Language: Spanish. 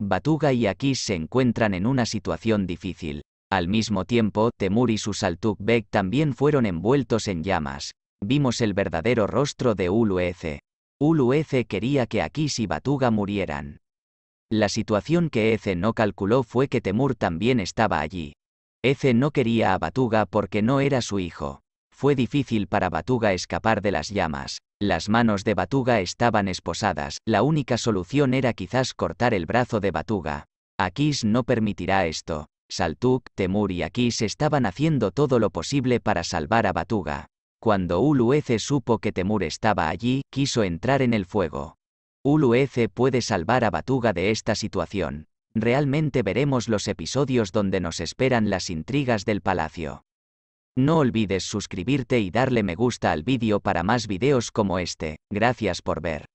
Batuga y Akis se encuentran en una situación difícil. Al mismo tiempo, Temur y su Saltuk también fueron envueltos en llamas. Vimos el verdadero rostro de Uluece. Uluece quería que Akis y Batuga murieran. La situación que Ece no calculó fue que Temur también estaba allí. Ece no quería a Batuga porque no era su hijo. Fue difícil para Batuga escapar de las llamas. Las manos de Batuga estaban esposadas, la única solución era quizás cortar el brazo de Batuga. Akis no permitirá esto. Saltuk, Temur y Akis estaban haciendo todo lo posible para salvar a Batuga. Cuando Uluece supo que Temur estaba allí, quiso entrar en el fuego. Uluece puede salvar a Batuga de esta situación. Realmente veremos los episodios donde nos esperan las intrigas del palacio. No olvides suscribirte y darle me gusta al vídeo para más videos como este. Gracias por ver.